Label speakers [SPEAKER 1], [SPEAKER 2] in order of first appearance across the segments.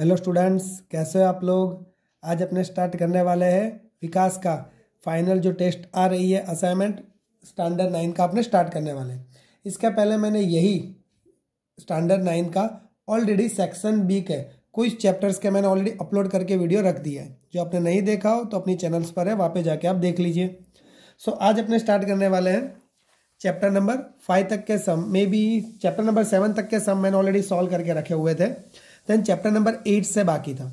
[SPEAKER 1] Hello students कैसे हो आप लोग आज अपने स्टार्ट करने वाले हैं विकास का फाइनल जो टेस्ट आ रही है असाइनमेंट स्टैंडर्ड नाइन का अपने स्टार्ट करने वाले हैं इसके पहले मैंने यही स्टैंडर्ड नाइन का ऑलरेडी सेक्शन बी के कुछ चैप्टर्स के मैंने ऑलरेडी अपलोड करके वीडियो रख दिया है जो आपने नहीं देखा हो तो अपनी चैनल्स पर है वहाँ पर जाके आप देख लीजिए सो so, आज अपने स्टार्ट करने वाले हैं चैप्टर नंबर फाइव तक के sum maybe chapter number seven तक के सम मैंने ऑलरेडी सॉल्व करके रखे हुए थे देन चैप्टर नंबर एट से बाकी था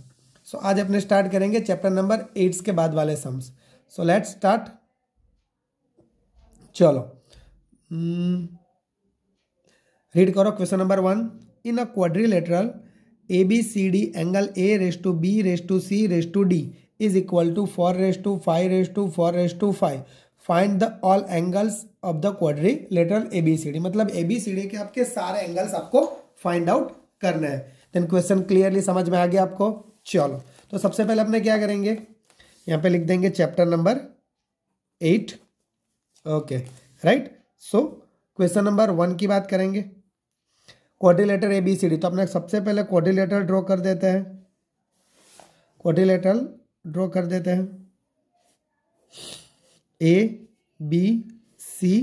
[SPEAKER 1] सो so, आज अपने स्टार्ट करेंगे चैप्टर नंबर एट्स के बाद वाले सम्स सो लेट स्टार्ट चलो रीड hmm। करो question number one in a quadrilateral A B C D angle A ratio B ratio C ratio D is equal to four ratio five ratio four ratio five find the all angles of the quadrilateral A B C D मतलब A B C D के आपके सारे angles आपको find out करना है then question clearly समझ में आ गया आपको चलो तो सबसे पहले अपने क्या करेंगे यहाँ पे लिख देंगे chapter number eight okay right so question number one की बात करेंगे क्वारिलेटर ए बी सी डी तो अपने सबसे पहले क्वारिलेटर ड्रॉ कर देते हैं क्वारिलेटर ड्रॉ कर देते हैं A B C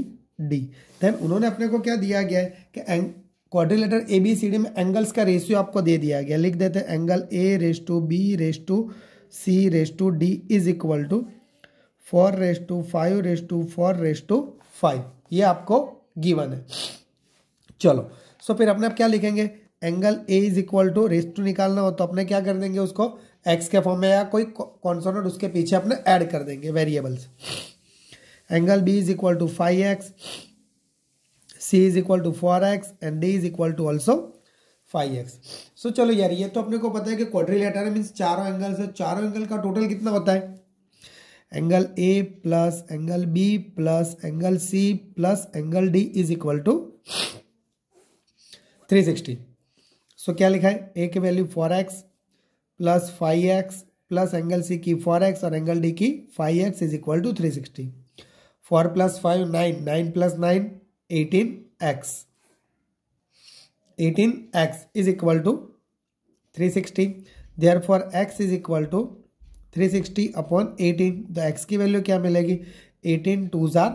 [SPEAKER 1] D then उन्होंने अपने को क्या दिया गया है कि quadrilateral A B C D में एंगल्स का रेशियो आपको दे दिया गया लिख देते हैं angle A ratio B ratio C ratio D is equal to four ratio five ratio four ratio five ये आपको गिवन है चलो सो फिर अपने आप क्या लिखेंगे angle A is equal to ratio निकालना हो तो अपने क्या कर देंगे उसको एक्स के फॉर्म में या कोई कॉन्सोनेंट उसके पीछे अपने ऐड कर देंगे variables angle B is equal to five X C is equal to four X and D is equal to 5x. Five X so चलो यार ये तो अपने को पता है कि क्वाड्रिलेटर है मीन्स चारों एंगल से चारों एंगल का टोटल कितना होता है angle A plus angle B plus angle C plus angle D is equal to three sixty so क्या लिखा है ए की value four X plus five X plus angle C की फोर एक्स और एंगल डी की five X is equal to three sixty four plus five nine nine plus nine eighteen X eighteen X is equal to three sixty therefore X is equal to three sixty upon eighteen the X की value क्या मिलेगी eighteen two ज़ार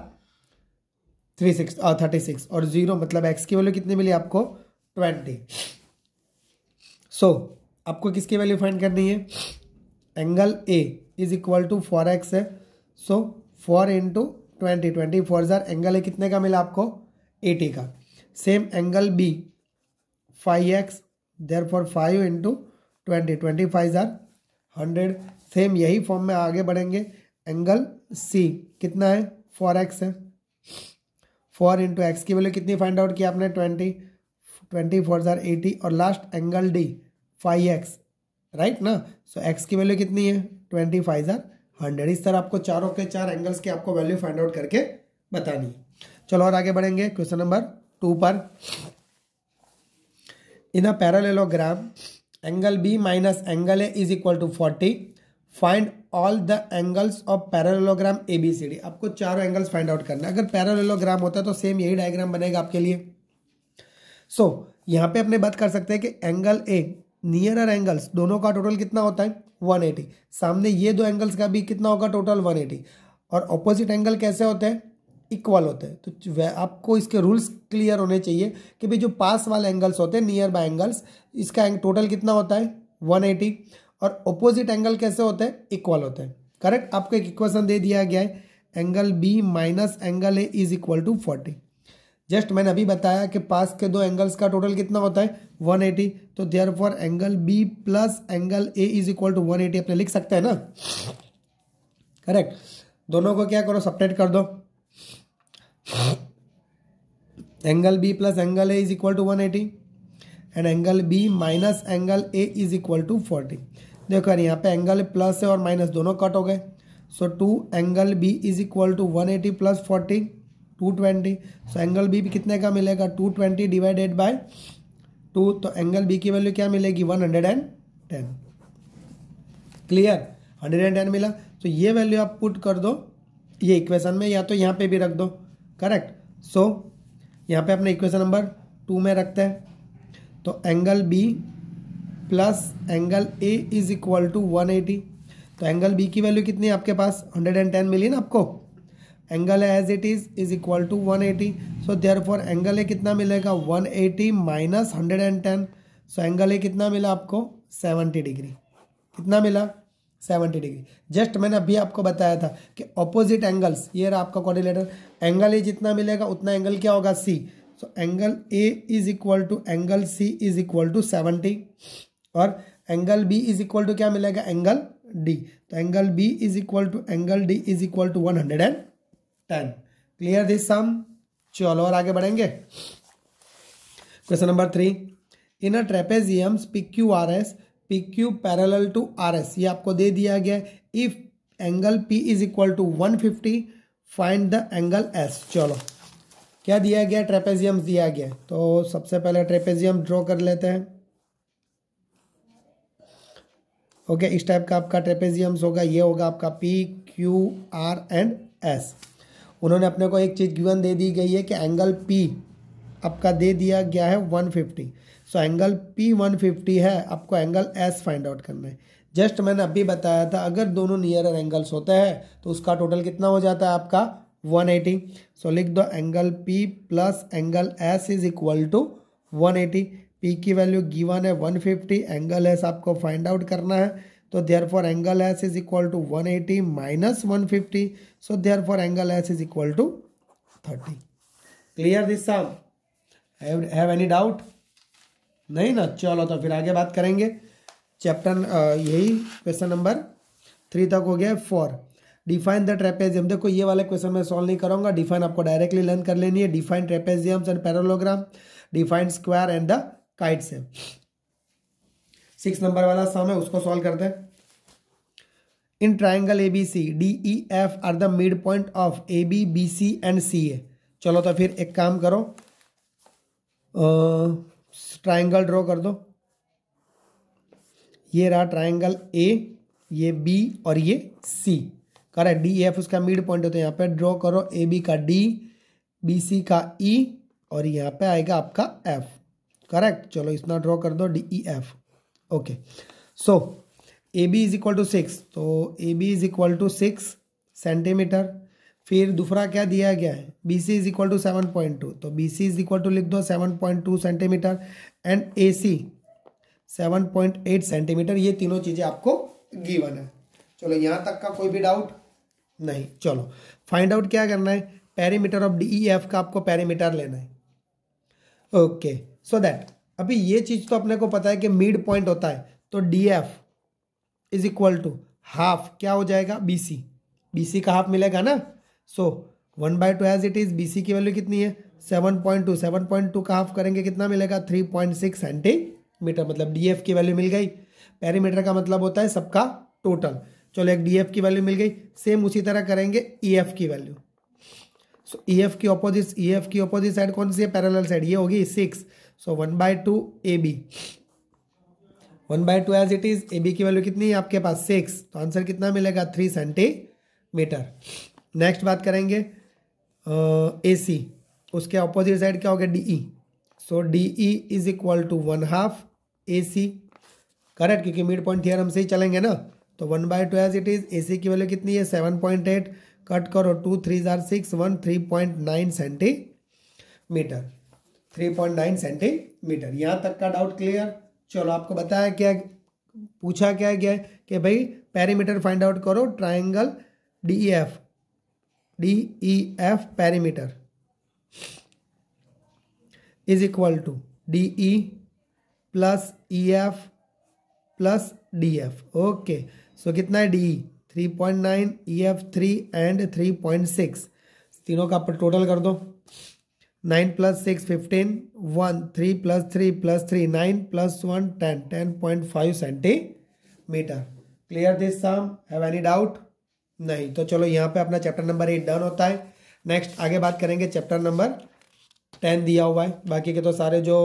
[SPEAKER 1] three six thirty six और zero मतलब X की value कितनी मिली आपको ट्वेंटी सो so, आपको किसकी वैल्यू फाइंड करनी है angle A is equal to four X है so four into twenty twenty four ज़ार एंगल ए कितने का मिला आपको एटी का same angle B five X therefore five into twenty twenty five ज़ार हंड्रेड सेम यही फॉर्म में आगे बढ़ेंगे एंगल सी कितना है फोर एक्स है फोर इंटू एक्स की वैल्यू कितनी फाइंड आउट किया आपने ट्वेंटी ट्वेंटी फोर ज़ार एटी और last angle D five X right ना सो so, एक्स की वैल्यू कितनी है ट्वेंटी फाइव ज़ार हंड्रेड इस तरह आपको चारों के चार एंगल्स की आपको वैल्यू फाइंड आउट करके बतानी है चलो और आगे बढ़ेंगे क्वेश्चन नंबर टू पर in a parallelogram angle B minus angle A is equal to forty find all the angles of parallelogram A B C D आपको चारों एंगल्स फाइंड आउट करना अगर पैरालेलोग्राम होता है तो सेम यही डायग्राम बनेगा आपके लिए सो so, यहां पे अपने बात कर सकते हैं कि एंगल ए नियरर एंगल्स दोनों का टोटल कितना होता है एटी सामने ये दो एंगल्स का भी कितना होगा टोटल एटी और ऑपोजिट एंगल कैसे होते हैं इक्वल होते हैं तो आपको इसके रूल्स क्लियर होने चाहिए कि भाई जो पास वाले एंगल्स होते हैं नियर बाय एंगल्स इसका एंग टोटल कितना होता है 180 और अपोजिट एंगल कैसे होते हैं इक्वल होते हैं करेक्ट आपको एक इक्वेशन दे दिया गया है angle B minus angle A is equal to forty just मैंने अभी बताया कि पास के दो एंगल्स का टोटल कितना होता है 180 तो therefore angle B plus angle A is equal to one अपने लिख सकते हैं ना करेक्ट दोनों को क्या करो सपरेट कर दो angle B plus angle A is equal to one eighty and angle B minus angle A is equal to forty देखो यार यहाँ पे एंगल प्लस है और माइनस दोनों कट हो गए so two angle B is equal to one eighty plus forty two twenty so angle B कितने का मिलेगा two twenty divided by two तो एंगल बी की वैल्यू क्या मिलेगी one hundred and ten clear hundred and ten मिला तो so, ये वैल्यू आप पुट कर दो ये इक्वेशन में या तो यहाँ पे भी रख दो करेक्ट सो यहाँ पे अपने इक्वेशन नंबर टू में रखते हैं तो angle B plus angle A is equal to one eighty तो एंगल बी की वैल्यू कितनी है आपके पास हंड्रेड एंड टेन मिली ना आपको angle as it is is equal to one eighty so therefore angle A कितना मिलेगा one eighty minus hundred and ten so angle A कितना मिला आपको सेवेंटी डिग्री कितना मिला सेवेंटी डिग्री जस्ट मैंने अभी आपको बताया था कि ऑपोजिट एंगल्स ये रहा आपका कोऑर्डिनेटर एंगल ए जितना मिलेगा उतना एंगल क्या होगा C so angle A is equal to angle C is equal to seventy और angle B is equal to क्या मिलेगा एंगल डी तो angle B is equal to angle D is equal to one hundred and ten clear this sum चलो और आगे बढ़ेंगे question number three in a trapeziums P Q R S P Q parallel to R S ये आपको दे दिया गया है if angle P is equal to one fifty find the angle S चलो क्या दिया गया ट्रेपेजियम दिया गया तो सबसे पहले ट्रेपेजियम ड्रॉ कर लेते हैं ओके okay, इस टाइप का आपका ट्रेपेजियम्स होगा ये होगा आपका P Q R and S उन्होंने अपने को एक चीज़ गिवन दे दी गई है कि एंगल पी आपका दे दिया गया है 150 so angle P one fifty है आपको एंगल एस फाइंड आउट करना है जस्ट मैंने अभी बताया था अगर दोनों नियर एंगल्स होते हैं तो उसका टोटल कितना हो जाता है आपका 180 सो लिख दो angle P plus angle S is equal to 180 P की वैल्यू गिवन है 150 एंगल एस आपको फाइंड आउट करना है तो therefore angle S is equal to 180 minus fifty so therefore angle S is equal to 30 clear this sum have any doubt नहीं ना चलो तो फिर आगे बात करेंगे चैप्टर यही क्वेश्चन नंबर थ्री तक हो गया फोर डिफाइन द ट्रेपेजियम देखो ये वाले क्वेश्चन मैं सॉल्व नहीं करूंगा डिफाइन आपको डायरेक्टली लर्न कर लेनी है define trapeziums and parallelogram define square and the kite से सिक्स नंबर वाला सम है उसको सॉल्व करते हैं in triangle A B C D E F are the mid point of A B B C and C A चलो तो फिर एक काम करो आ, ट्राइंगल ड्रॉ कर दो ये रहा ट्राइंगल ए ये बी और ये सी करेक्ट डी एफ उसका मिड पॉइंट होता है तो यहाँ पे ड्रॉ करो ए बी का डी बी सी का ई e, और यहाँ पे आएगा आपका एफ करेक्ट चलो इतना ड्रॉ कर दो D E F okay so A B is equal to six तो A B is equal to six centimetre फिर दूसरा क्या दिया गया है B C is equal to seven point two तो B C is equal to लिख दो seven point two centimetre and A C seven point eight centimetre ये तीनों चीज़ें आपको गिवन है चलो यहाँ तक का कोई भी डाउट नहीं चलो फाइंड आउट क्या करना है पैरीमीटर ऑफ डी एफ का आपको पैरीमीटर लेना है ओके सो दैट अभी ये चीज़ तो अपने को पता है कि मिड पॉइंट होता है तो D F is equal to half क्या हो जाएगा बी सी बी सी का हाफ मिलेगा ना so one by two as it is B C की वैल्यू कितनी है seven point two seven point two का हाफ करेंगे कितना मिलेगा थ्री पॉइंट सिक्स सेंटीमीटर मतलब डी की वैल्यू मिल गई पेरीमीटर का मतलब होता है सबका टोटल चलो एक डी की वैल्यू मिल गई सेम उसी तरह करेंगे ई e एफ की वैल्यू सो ई एफ की ऑपोजिट ई e की ऑपोजिट साइड कौन सी है पैरल साइड ये होगी six so one by two A B one by two as it is A B की वैल्यू कितनी है आपके पास सिक्स तो आंसर कितना मिलेगा थ्री सेंटीमीटर नेक्स्ट बात करेंगे ए सी उसके अपोजिट साइड क्या हो गया D E so D E is equal to one half A C correct क्योंकि मिड पॉइंट थियरम से ही चलेंगे ना तो one by two as it is A C की वैल्यू कितनी है सेवन पॉइंट एट कट करो टू थ्री जार six one three point nine centimetre three point nine centimetre यहाँ तक का डाउट क्लियर चलो आपको बताया क्या पूछा क्या गया कि भाई पैरीमीटर फाइंड आउट करो triangle D E F D E F perimeter is equal to D E plus E F plus D F okay so कितना है D E three point nine E F three and three point six तीनों का आप total कर दो nine plus six fifteen one three plus three plus three nine plus one ten ten point five centimetre clear this sum have any doubt नहीं तो चलो यहाँ पे अपना चैप्टर नंबर एट डन होता है नेक्स्ट आगे बात करेंगे चैप्टर नंबर टेन दिया हुआ है बाकी के तो सारे जो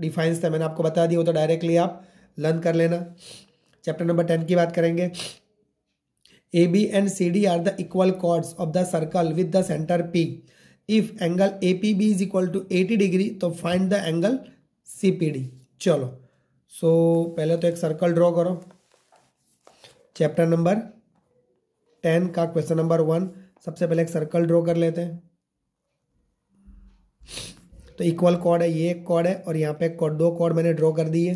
[SPEAKER 1] डिफाइंस थे मैंने आपको बता दिए वो तो डायरेक्टली आप लर्न कर लेना चैप्टर नंबर टेन की बात करेंगे A B and C D are the equal chords of the circle with the centre P if angle A P B is equal to eighty degree तो find the angle C P D चलो so so, पहले तो एक circle draw करो chapter number ten का question number one सबसे पहले एक सर्कल ड्रॉ कर लेते हैं तो इक्वल कॉर्ड है ये एक कॉर्ड है और यहाँ पे एक कॉर्ड दो कॉर्ड मैंने ड्रॉ कर दिए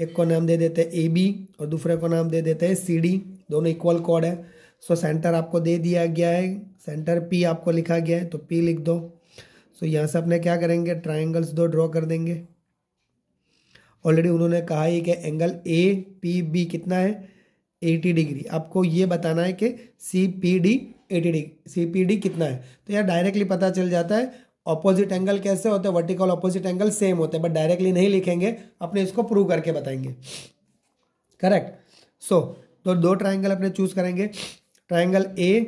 [SPEAKER 1] एक को नाम दे देते हैं ए बी और दूसरे को नाम दे देते हैं सी डी दोनों इक्वल कॉर्ड है सो सेंटर आपको दे दिया गया है सेंटर पी आपको लिखा गया है तो पी लिख दो सो यहाँ से अपने क्या करेंगे ट्राइंगल्स दो ड्रॉ कर देंगे ऑलरेडी उन्होंने कहा ही कि एंगल ए पी बी कितना है एटी डिग्री आपको ये बताना है कि C P D eighty degree C P D कितना है तो यार डायरेक्टली पता चल जाता है ऑपोजिट एंगल कैसे होते हैं वर्टिकल ऑपोजिट एंगल सेम होते हैं बट डायरेक्टली नहीं लिखेंगे अपने इसको प्रूव करके बताएंगे करेक्ट सो so, तो दो ट्राइंगल अपने चूज करेंगे triangle A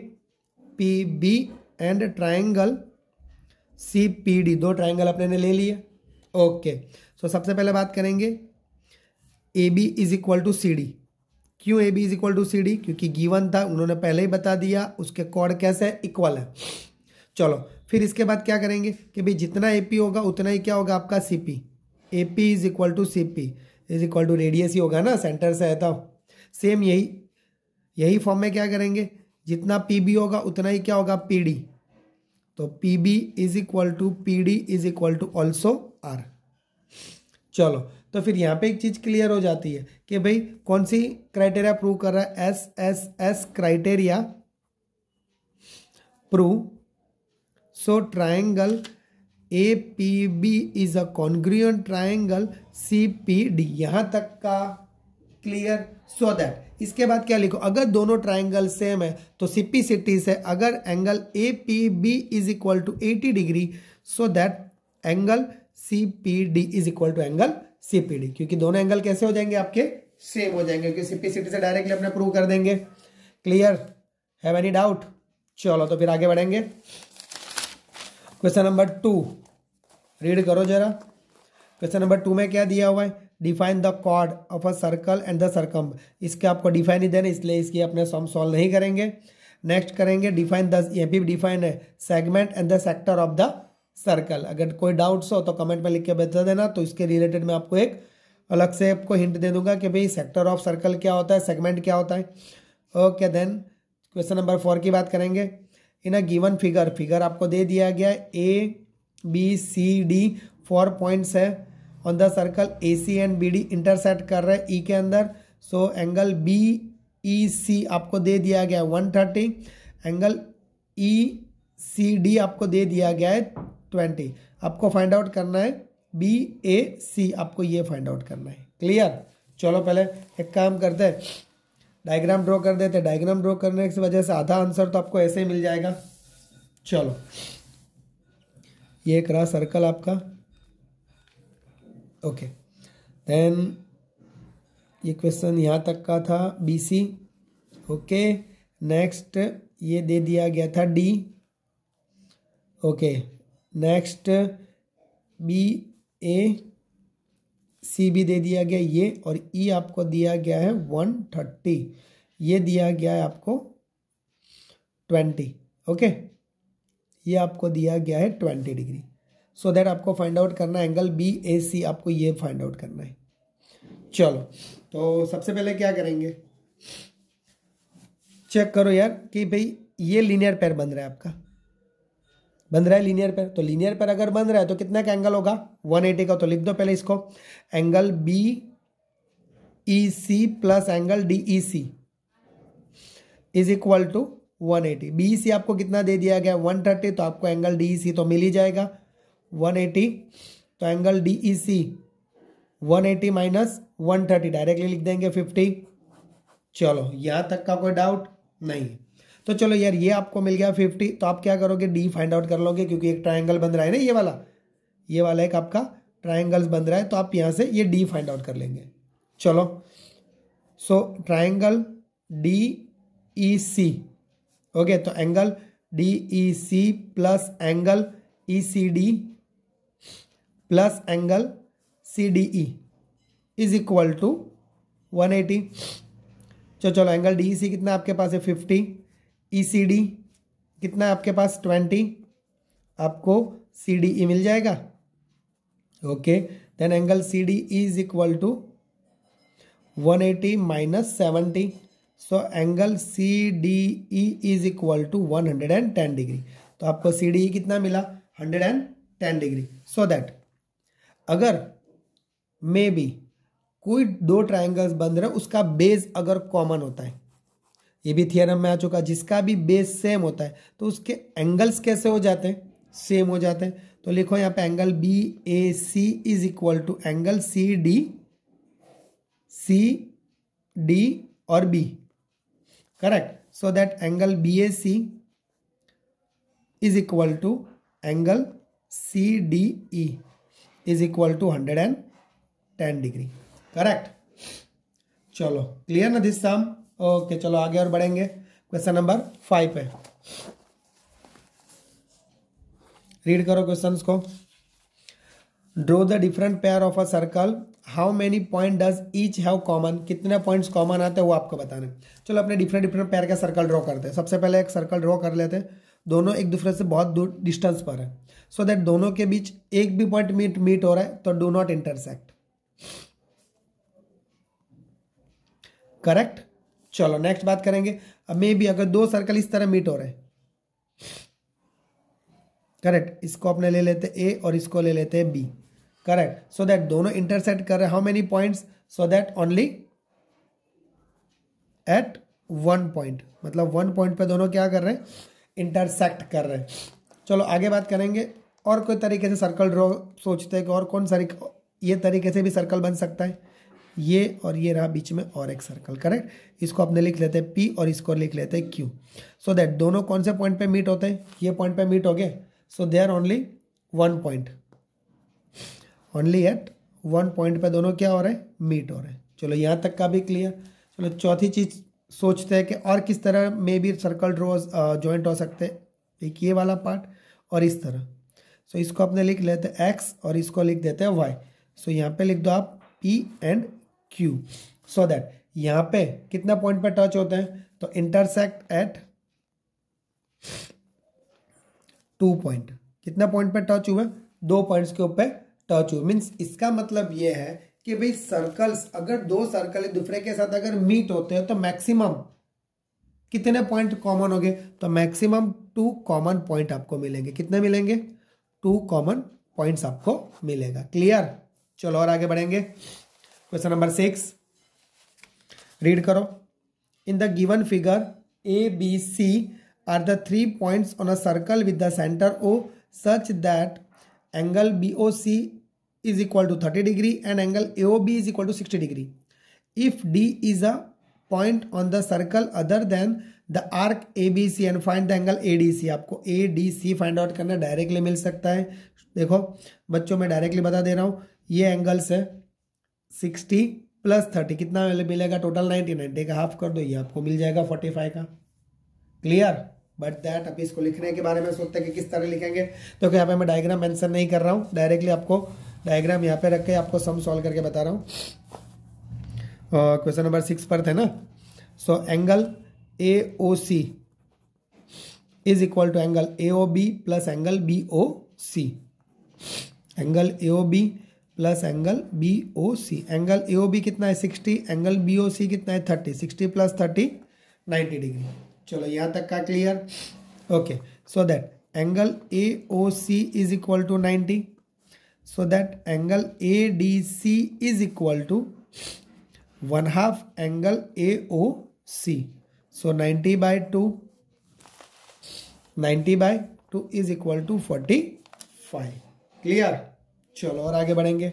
[SPEAKER 1] P B and triangle C P D दो ट्राइंगल अपने ने ले लिए ओके सो सबसे पहले बात करेंगे A B is equal to C D क्यों A B is equal to C D क्योंकि गिवन था उन्होंने पहले ही बता दिया उसके कॉर्ड कैसे है इक्वल है चलो फिर इसके बाद क्या करेंगे कि भाई जितना ए पी होगा उतना ही क्या होगा आपका C P A P is equal to C P is equal to radius ही होगा ना सेंटर से है तो सेम यही यही फॉर्म में क्या करेंगे जितना पी बी होगा उतना ही क्या होगा पी डी तो P B is equal to P D is equal to also R चलो तो फिर यहाँ पे एक चीज़ क्लियर हो जाती है कि भाई कौन सी क्राइटेरिया प्रूव कर रहा है S S S criteria prove so triangle A P B is a congruent triangle C P D यहां तक का क्लियर सो दैट इसके बाद क्या लिखो अगर दोनों ट्राइंगल सेम है तो सी टी से अगर angle A P B is equal to eighty degree so that angle C P D is equal to angle CPD क्योंकि दोनों एंगल कैसे हो जाएंगे आपके सेम हो जाएंगे क्योंकि सीपी सीपीसीटी से डायरेक्टली अपने प्रूव कर देंगे क्लियर हैव एनी डाउट चलो तो फिर आगे बढ़ेंगे क्वेश्चन नंबर टू रीड करो जरा क्वेश्चन नंबर टू में क्या दिया हुआ है define the chord of a circle and the circum इसके आपको डिफाइन ही देना इसलिए इसकी अपने सॉम सॉल्व नहीं करेंगे नेक्स्ट करेंगे डिफाइन द ये भी डिफाइन है segment and the sector of the circle अगर कोई डाउट्स हो तो कमेंट में लिख के बता देना तो इसके रिलेटेड मैं आपको एक अलग से आपको हिंट दे दूंगा कि भाई सेक्टर ऑफ सर्कल क्या होता है सेगमेंट क्या होता है okay then question number four की बात करेंगे in a given figure figure आपको दे दिया गया A B C D four points है on the circle A C and B D intersect कर रहे ई e के अंदर सो एंगल बी ई सी आपको दे दिया गया है one thirty angle E C D आपको दे दिया गया है ट्वेंटी आपको फाइंड आउट करना है बी ए सी आपको ये फाइंड आउट करना है क्लियर चलो पहले एक काम करते हैं डायग्राम ड्रॉ कर देते डायग्राम ड्रॉ करने की वजह से आधा आंसर तो आपको ऐसे ही मिल जाएगा चलो ये एक रहा सर्कल आपका ओके देन ये क्वेश्चन यहाँ तक का था बी सी ओके नेक्स्ट ये दे दिया गया था D okay next B A C भी दे दिया गया ये और ई e आपको दिया गया है वन थर्टी ये दिया गया है आपको ट्वेंटी ओके okay? ये आपको दिया गया है ट्वेंटी डिग्री सो दैट आपको फाइंड आउट करना है एंगल बी ए सी आपको ये फाइंड आउट करना है चलो तो सबसे पहले क्या करेंगे चेक करो यार कि भाई ये लीनियर पैर बन रहा है आपका बन रहा है लीनियर पर तो लीनियर पर अगर बन रहा है तो कितना का एंगल होगा 180 का तो लिख दो पहले इसको angle B E C plus angle D E C is equal to 180 B C आपको कितना दे दिया गया 130 तो आपको एंगल डी ई सी तो मिल ही जाएगा 180 तो angle D E C 180 eighty minus one directly लिख देंगे 50 चलो यहाँ तक का कोई डाउट नहीं तो चलो यार ये आपको मिल गया फिफ्टी तो आप क्या करोगे डी फाइंड आउट कर लोगे क्योंकि एक ट्राइंगल बन रहा है ना ये वाला ये वाला एक आपका ट्राइंगल्स बन रहा है तो आप यहाँ से ये डी फाइंड आउट कर लेंगे चलो so triangle D E C okay तो angle D E C plus angle E C D plus angle C D E is equal to one eighty चलो चलो एंगल डी सी कितना आपके पास है fifty ECD e कितना आपके पास twenty आपको C D E मिल जाएगा okay then angle C D E is equal to one eighty minus seventy so angle C D E is equal to one hundred and ten degree तो आपको C D E कितना मिला hundred and ten degree so that अगर may B कोई दो triangles बन रहे उसका बेस अगर कॉमन होता है ये भी थियरम में आ चुका जिसका भी बेस सेम होता है तो उसके एंगल्स कैसे हो जाते हैं सेम हो जाते हैं तो लिखो यहाँ पे angle B A C is equal to angle C D C D और B correct so that angle B A C is equal to angle C D E is equal to hundred and ten degree correct चलो clear ना this sum okay चलो आगे और बढ़ेंगे question number five पे read करो questions को draw the different pair of a circle how many point does each have common कितने पॉइंट्स कॉमन आते हैं वो आपको बताने चलो अपने डिफरेंट डिफरेंट पेयर का सर्कल ड्रॉ करते हैं सबसे पहले एक सर्कल ड्रॉ कर लेते हैं दोनों एक दूसरे से बहुत दूर डिस्टेंस पर है सो so दैट दोनों के बीच एक भी पॉइंट मीट मीट हो रहा है तो डू नॉट इंटरसेक्ट करेक्ट चलो नेक्स्ट बात करेंगे अब मे भी अगर दो सर्कल इस तरह मीट हो रहे करेक्ट इसको अपने ले लेते ए और इसको ले लेते हैं बी करेक्ट सो दैट दोनों इंटरसेक्ट कर रहे how many points so that only at one point मतलब वन पॉइंट पे दोनों क्या कर रहे हैं इंटरसेक्ट कर रहे हैं चलो आगे बात करेंगे और कोई तरीके से सर्कल ड्रॉ सोचते हैं कि और कौन सा ये तरीके से भी सर्कल बन सकता है ये और ये रहा बीच में और एक सर्कल करेक्ट इसको अपने लिख लेते हैं पी और इसको लिख लेते हैं क्यू सो दैट दोनों कौन से पॉइंट पे मीट होते हैं ये पॉइंट पे मीट हो गए so they are only one point only at one point पे दोनों क्या हो रहे हैं मीट हो रहे हैं चलो यहाँ तक का भी क्लियर चलो चौथी चीज़ सोचते हैं कि और किस तरह में भी सर्कल ड्रोज ज्वाइंट हो सकते एक ये वाला पार्ट और इस तरह सो so, इसको अपने लिख लेते हैं एक्स और इसको लिख देते हैं वाई सो यहाँ पे लिख दो आप P and Q so that यहां पे कितना पॉइंट पे टच होते हैं तो इंटरसेक्ट एट टू पॉइंट कितना पॉइंट पे टच हुए दो पॉइंट्स के ऊपर टच हुए मीन्स इसका मतलब ये है कि भाई सर्कल्स अगर दो सर्कल दूसरे के साथ अगर मीट होते हैं तो मैक्सिमम कितने पॉइंट कॉमन हो गए तो मैक्सिमम टू कॉमन पॉइंट आपको मिलेंगे कितने मिलेंगे टू कॉमन पॉइंट्स आपको मिलेगा क्लियर चलो और आगे बढ़ेंगे क्वेश्चन नंबर सिक्स रीड करो in the given figure A B C are the three points on a circle with the centre O such that angle B O C is equal to thirty degree and angle A O B is equal to sixty degree if D is a point on the circle other than the arc A B C and find the angle A D C आपको A D C find out करना directly मिल सकता है देखो बच्चों मैं directly बता दे रहा हूँ ये एंगल्स है सिक्सटी प्लस थर्टी कितना मिलेगा टोटल नाइन्टी नाइन्टी का हाफ कर दो ये आपको मिल जाएगा फोर्टी फाइव का क्लियर बट दैट अभी इसको लिखने के बारे में सोचते हैं कि किस तरह लिखेंगे तो यहाँ पे मैं डायग्राम मेंशन नहीं कर रहा हूँ डायरेक्टली आपको डायग्राम यहाँ पे रख के आपको सम सॉल्व करके बता रहा हूँ क्वेश्चन नंबर सिक्स पर थे ना so angle A O C is equal to angle A O B plus angle B O C angle A O B plus angle B O C angle A O B कितना है sixty angle B O C कितना है thirty sixty plus thirty ninety degree चलो यहाँ तक का clear okay so that angle A O C is equal to ninety so that angle A D C is equal to one half angle A O C so ninety by two ninety by two is equal to forty five clear चलो और आगे बढ़ेंगे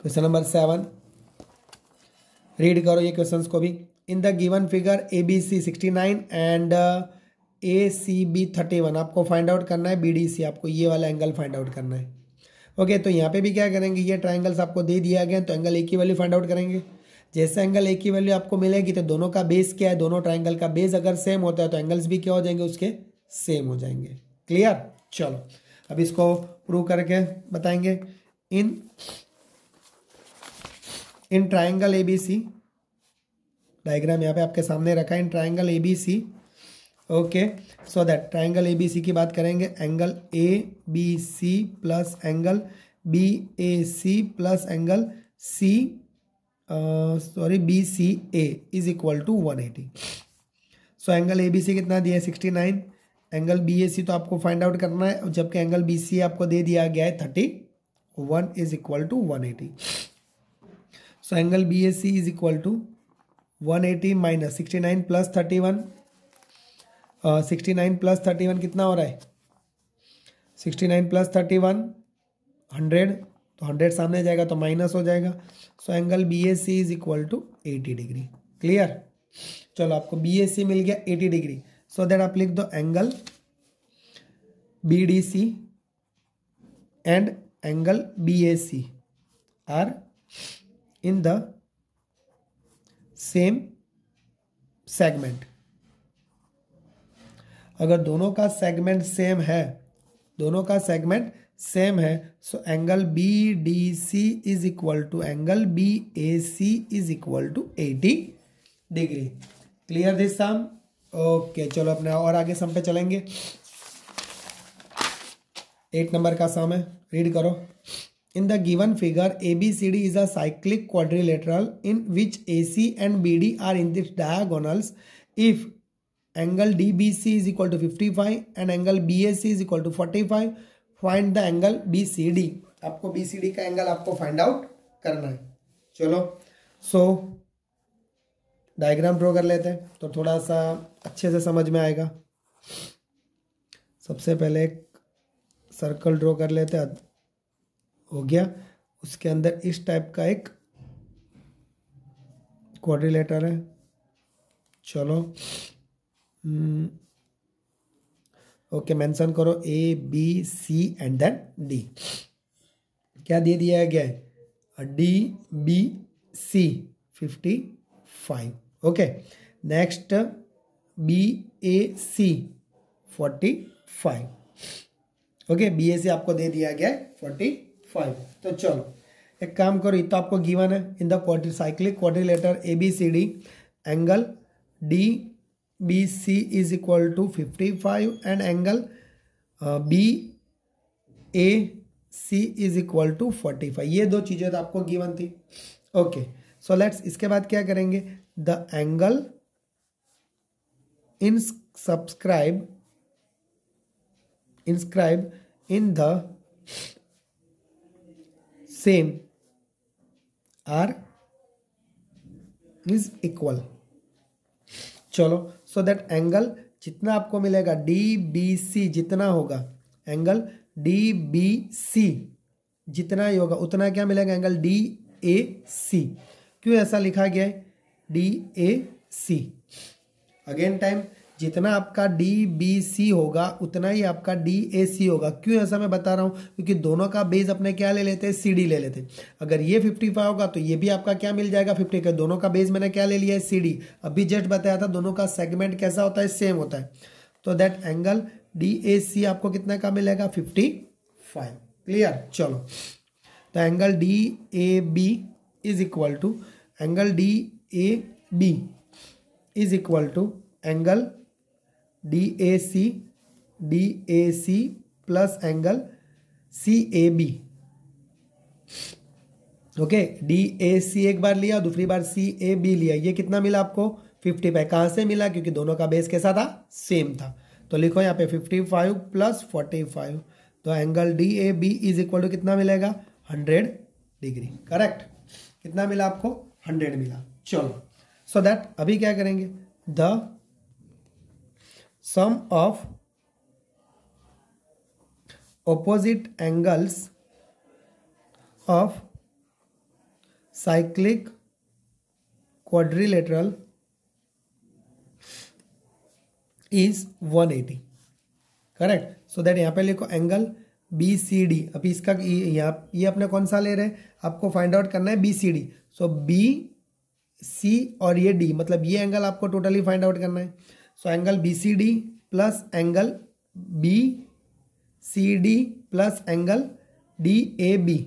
[SPEAKER 1] question number seven read करो ये questions को भी in the given figure A B C sixty nine and A C B thirty one आपको find out करना है बी डी सी आपको ये वाला एंगल फाइंड आउट करना है ओके तो यहाँ पे भी क्या करेंगे ये ट्राइंगल्स आपको दे दिया गया तो एंगल ए की वैल्यू फाइंड आउट करेंगे जैसे एंगल ए की वैल्यू आपको मिलेगी तो दोनों का बेस क्या है दोनों ट्राइंगल का बेस अगर सेम होता है तो एंगल्स भी क्या हो जाएंगे उसके सेम हो जाएंगे क्लियर चलो अब इसको प्रूव करके बताएंगे in in triangle A B C diagram यहाँ पे आपके सामने रखा है in triangle A B C okay so that triangle A B C की बात करेंगे angle A B C plus angle B A C plus angle C sorry B C A is equal to one eighty so angle A B C कितना दिया है sixty nine angle B A C तो आपको find out करना है जबकि angle B C आपको दे दिया गया है thirty one is equal to one eighty so angle B A C is equal to one eighty minus sixty nine plus thirty one sixty nine plus thirty one कितना हो रहा है sixty nine plus thirty one hundred तो hundred सामने जाएगा तो minus हो जाएगा so angle B A C is equal to eighty degree clear चलो आपको बी ए सी मिल गया eighty degree so that i click the angle B D C and angle B A C are in the same segment अगर दोनों का segment same है दोनों का सेगमेंट सेम है so angle B D C is equal to angle B A C is equal to eighty degree clear this sum okay चलो अपने और आगे सम पे चलेंगे एट नंबर का सम है रीड करो in the given figure A B C D is a cyclic quadrilateral in which A C and B D are in this diagonals if angle D B C is equal to fifty five and angle B A C is equal to forty five find the angle B C D आपको B C D का angle आपको find out करना है चलो so so, diagram draw कर लेते हैं तो थोड़ा सा अच्छे से समझ में आएगा सबसे पहले एक सर्कल ड्रॉ कर लेते हैं हो गया उसके अंदर इस टाइप का एक क्वाड्रिलेटर है चलो ओके हम्म, मेंशन करो A B C and then D क्या दे दिया गया है D B C fifty five okay next B A C forty five okay B A C आपको दे दिया गया है फोर्टी फाइव तो चलो एक काम करो ये तो आपको गिवन है in the quarter cyclic quadrilateral A B C D angle D B C is equal to fifty five and angle B A C is equal to forty five ये दो चीज़ें तो आपको गिवन थी ओके सो लेट्स इसके बाद क्या करेंगे the angle in subscribe inscribe in the same arc is equal चलो सो दैट एंगल जितना आपको मिलेगा डी बी सी जितना होगा एंगल डी बी सी जितना ही होगा उतना क्या मिलेगा एंगल डी ए सी क्यों ऐसा लिखा गया है D A C again time जितना आपका डी बी सी होगा उतना ही आपका डी ए सी होगा क्यों ऐसा मैं बता रहा हूँ क्योंकि दोनों का बेस अपने क्या ले लेते हैं सी डी ले लेते हैं अगर ये फिफ्टी फाइव होगा तो ये भी आपका क्या मिल जाएगा फिफ्टी का दोनों का बेस मैंने क्या ले लिया है सी डी अभी जस्ट बताया था दोनों का सेगमेंट कैसा होता है सेम होता है तो that angle D A C आपको कितने का मिलेगा फिफ्टी फाइव क्लियर चलो तो angle D A B is equal to angle D A B is equal to angle D A C D A C plus angle C A B okay D A C एक बार लिया दूसरी बार सी A B लिया ये कितना मिला आपको fifty five कहाँ से मिला क्योंकि दोनों का बेस कैसा था सेम था तो लिखो यहाँ पे fifty five plus forty five तो angle D A B is equal to कितना मिलेगा हंड्रेड डिग्री करेक्ट कितना मिला आपको हंड्रेड मिला चलो सो so दैट अभी क्या करेंगे the sum of opposite angles of cyclic quadrilateral is 180 correct so that यहां पे लिखो एंगल बी सी डी अभी इसका ये अपने कौन सा ले रहे हैं आपको फाइंड आउट करना है B C D so B C और ये डी मतलब ये एंगल आपको टोटली फाइंड आउट करना है so angle B C D plus angle B C D plus angle D A B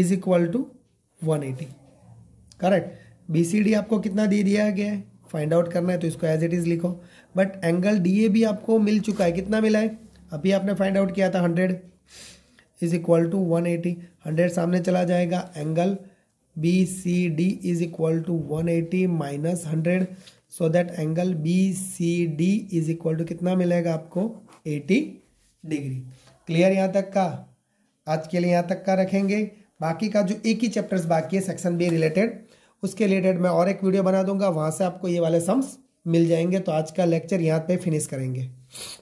[SPEAKER 1] is equal to one eighty correct B C D आपको कितना दे दिया गया है फाइंड आउट करना है तो इसको एज इट इज़ लिखो बट एंगल डी ए भी आपको मिल चुका है कितना मिला है अभी आपने फाइंड आउट किया था hundred is equal to one eighty hundred सामने चला जाएगा angle B C D is equal to one eighty minus hundred so that angle B C D is equal to कितना मिलेगा आपको एटी डिग्री क्लियर यहाँ तक का आज के लिए यहाँ तक का रखेंगे बाकी का जो एक ही चैप्टर्स बाकी है सेक्शन बी रिलेटेड उसके रिलेटेड मैं और एक वीडियो बना दूंगा वहाँ से आपको ये वाले सम्स मिल जाएंगे तो आज का लेक्चर यहाँ पे फिनिश करेंगे